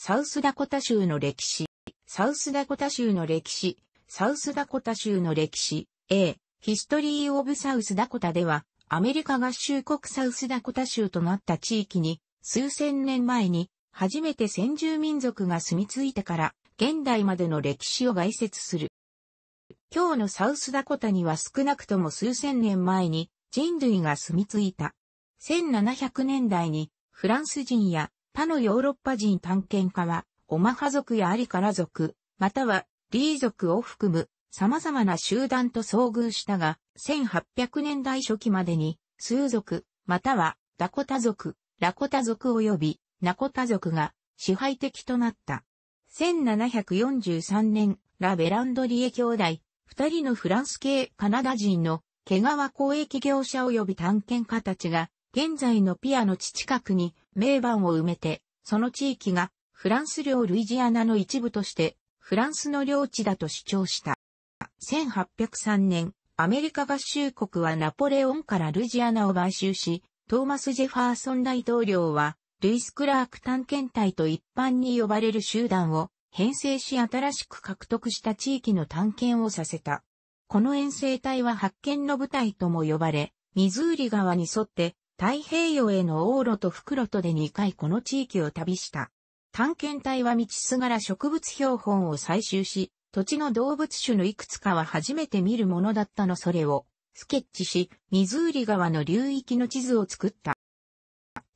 サウスダコタ州の歴史、サウスダコタ州の歴史、サウスダコタ州の歴史、A、ヒストリー・オブ・サウスダコタでは、アメリカ合衆国サウスダコタ州となった地域に、数千年前に、初めて先住民族が住み着いてから、現代までの歴史を概説する。今日のサウスダコタには少なくとも数千年前に人類が住み着いた。1700年代にフランス人や他のヨーロッパ人探検家は、オマハ族やアリカラ族、またはリー族を含む様々な集団と遭遇したが、1800年代初期までに、数族、またはダコタ族、ラコタ族及びナコタ族が支配的となった。1743年、ラ・ベランドリエ兄弟、二人のフランス系カナダ人の毛皮交易業者及び探検家たちが現在のピアの地近くに名盤を埋めて、その地域がフランス領ルイジアナの一部としてフランスの領地だと主張した。1803年、アメリカ合衆国はナポレオンからルイジアナを買収し、トーマス・ジェファーソン大統領は、ルイス・クラーク探検隊と一般に呼ばれる集団を編成し新しく獲得した地域の探検をさせた。この遠征隊は発見の部隊とも呼ばれ、ミズーリ川に沿って太平洋への往路と袋とで2回この地域を旅した。探検隊は道すがら植物標本を採集し、土地の動物種のいくつかは初めて見るものだったのそれをスケッチし、ミズーリ川の流域の地図を作った。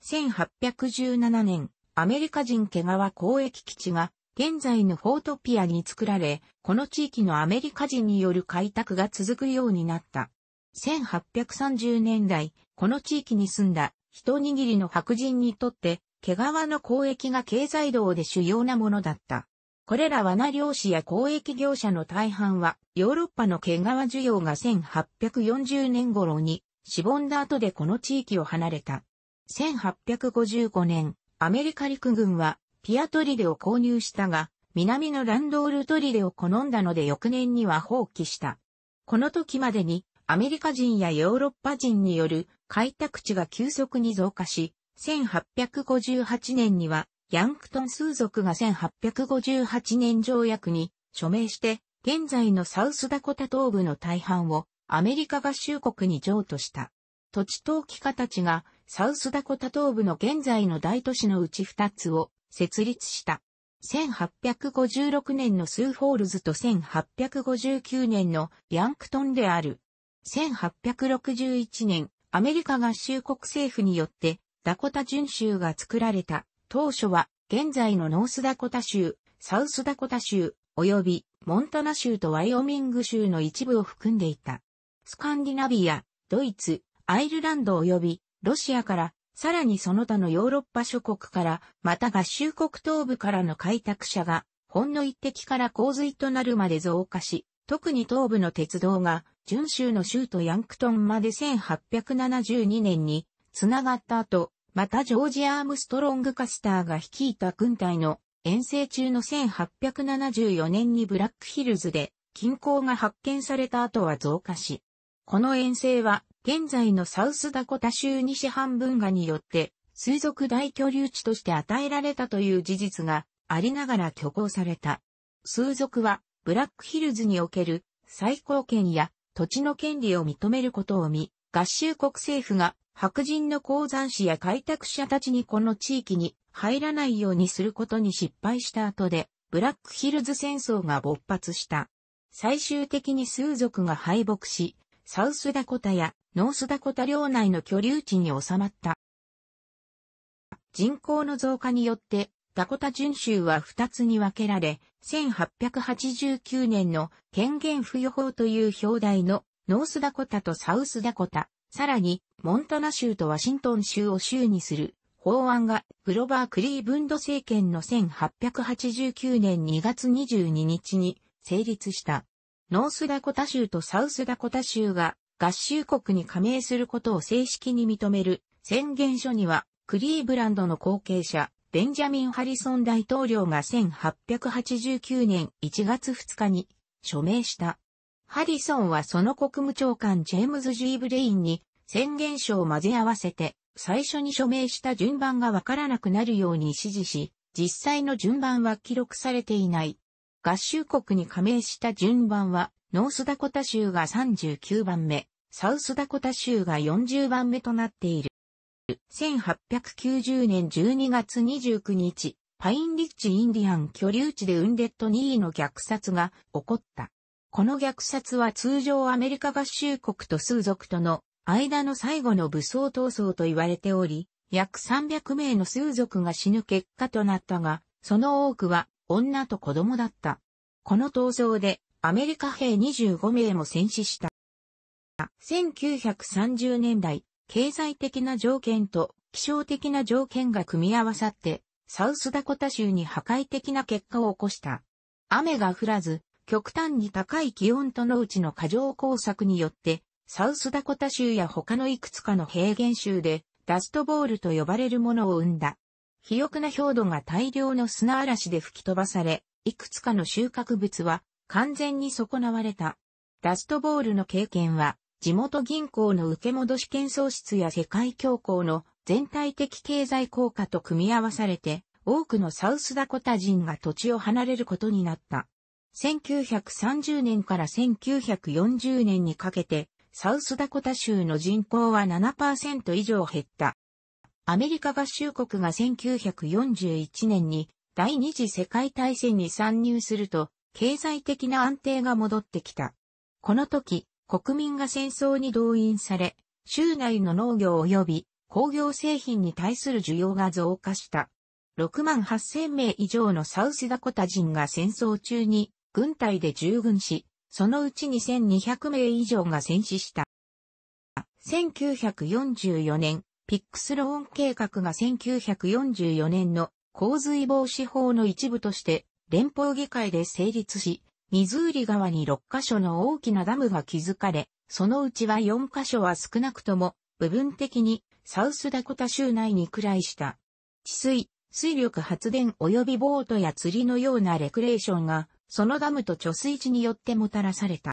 1817年、アメリカ人毛川交易基地が現在のフォートピアに作られ、この地域のアメリカ人による開拓が続くようになった。1830年代、この地域に住んだ一握りの白人にとって、毛皮の交易が経済道で主要なものだった。これら罠漁師や交易業者の大半は、ヨーロッパの毛皮需要が1840年頃に、しぼんだ後でこの地域を離れた。1855年、アメリカ陸軍は、ピアトリデを購入したが、南のランドールトリデを好んだので翌年には放棄した。この時までに、アメリカ人やヨーロッパ人による開拓地が急速に増加し、1858年にはヤンクトン数族が1858年条約に署名して、現在のサウスダコタ東部の大半をアメリカ合衆国に譲渡した。土地投機家たちがサウスダコタ東部の現在の大都市のうち2つを設立した。1856年のスーフォールズと1859年のヤンクトンである。1861年、アメリカ合衆国政府によって、ダコタ準州が作られた。当初は、現在のノースダコタ州、サウスダコタ州、及び、モンタナ州とワイオミング州の一部を含んでいた。スカンディナビア、ドイツ、アイルランド及び、ロシアから、さらにその他のヨーロッパ諸国から、また合衆国東部からの開拓者が、ほんの一滴から洪水となるまで増加し、特に東部の鉄道が、準州の州都ヤンクトンまで1872年に、繋がった後、またジョージ・アームストロング・カスターが率いた軍隊の遠征中の1874年にブラックヒルズで近郊が発見された後は増加し、この遠征は現在のサウスダコタ州西半分がによって水族大居留地として与えられたという事実がありながら虚構された。水族はブラックヒルズにおける最高権や土地の権利を認めることを見、合衆国政府が白人の鉱山士や開拓者たちにこの地域に入らないようにすることに失敗した後で、ブラックヒルズ戦争が勃発した。最終的に数族が敗北し、サウスダコタやノースダコタ領内の居留地に収まった。人口の増加によって、ダコタ巡州は二つに分けられ、1889年の権限付与法という表題のノースダコタとサウスダコタ、さらにモンタナ州とワシントン州を州にする法案がグロバー・クリーブンド政権の1889年2月22日に成立した。ノースダコタ州とサウスダコタ州が合衆国に加盟することを正式に認める宣言書にはクリーブランドの後継者ベンジャミン・ハリソン大統領が1889年1月2日に署名した。ハリソンはその国務長官ジェームズ・ジー・ブレインに宣言書を混ぜ合わせて最初に署名した順番がわからなくなるように指示し、実際の順番は記録されていない。合衆国に加盟した順番は、ノースダコタ州が39番目、サウスダコタ州が40番目となっている。1890年12月29日、パインリッチインディアン居留地でウンデッド2位の虐殺が起こった。この虐殺は通常アメリカ合衆国と数族との間の最後の武装闘争と言われており、約300名の数族が死ぬ結果となったが、その多くは女と子供だった。この闘争でアメリカ兵25名も戦死した。1930年代、経済的な条件と気象的な条件が組み合わさって、サウスダコタ州に破壊的な結果を起こした。雨が降らず、極端に高い気温とのうちの過剰工作によって、サウスダコタ州や他のいくつかの平原州で、ダストボールと呼ばれるものを生んだ。肥沃な氷土が大量の砂嵐で吹き飛ばされ、いくつかの収穫物は完全に損なわれた。ダストボールの経験は地元銀行の受け戻し権喪失や世界恐慌の全体的経済効果と組み合わされて、多くのサウスダコタ人が土地を離れることになった。1930年から1940年にかけて、サウスダコタ州の人口は7%以上減った。アメリカ合衆国が1941年に第二次世界大戦に参入すると、経済的な安定が戻ってきた。この時、国民が戦争に動員され、州内の農業及び工業製品に対する需要が増加した。6万8000名以上のサウスダコタ人が戦争中に軍隊で従軍し、そのうち2200名以上が戦死した。1944年、ピックスローン計画が1944年の洪水防止法の一部として連邦議会で成立し、ミズーリ川に6カ所の大きなダムが築かれ、そのうちは4カ所は少なくとも部分的にサウスダコタ州内にくらいした。治水、水力発電及びボートや釣りのようなレクレーションが、そのダムと貯水池によってもたらされた。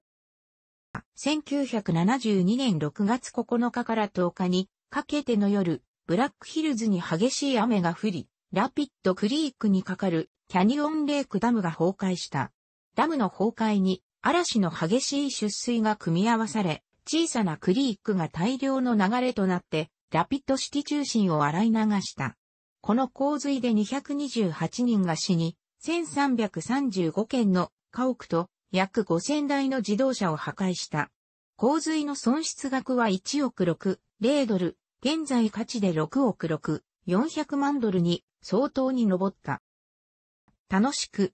1972年6月9日から10日にかけての夜、ブラックヒルズに激しい雨が降り、ラピッドクリークにかかるキャニオンレイクダムが崩壊した。ダムの崩壊に嵐の激しい出水が組み合わされ、小さなクリークが大量の流れとなって、ラピッドシティ中心を洗い流した。この洪水で228人が死に、1335件の家屋と約5000台の自動車を破壊した。洪水の損失額は1億6、0ドル、現在価値で6億6、400万ドルに相当に上った。楽しく、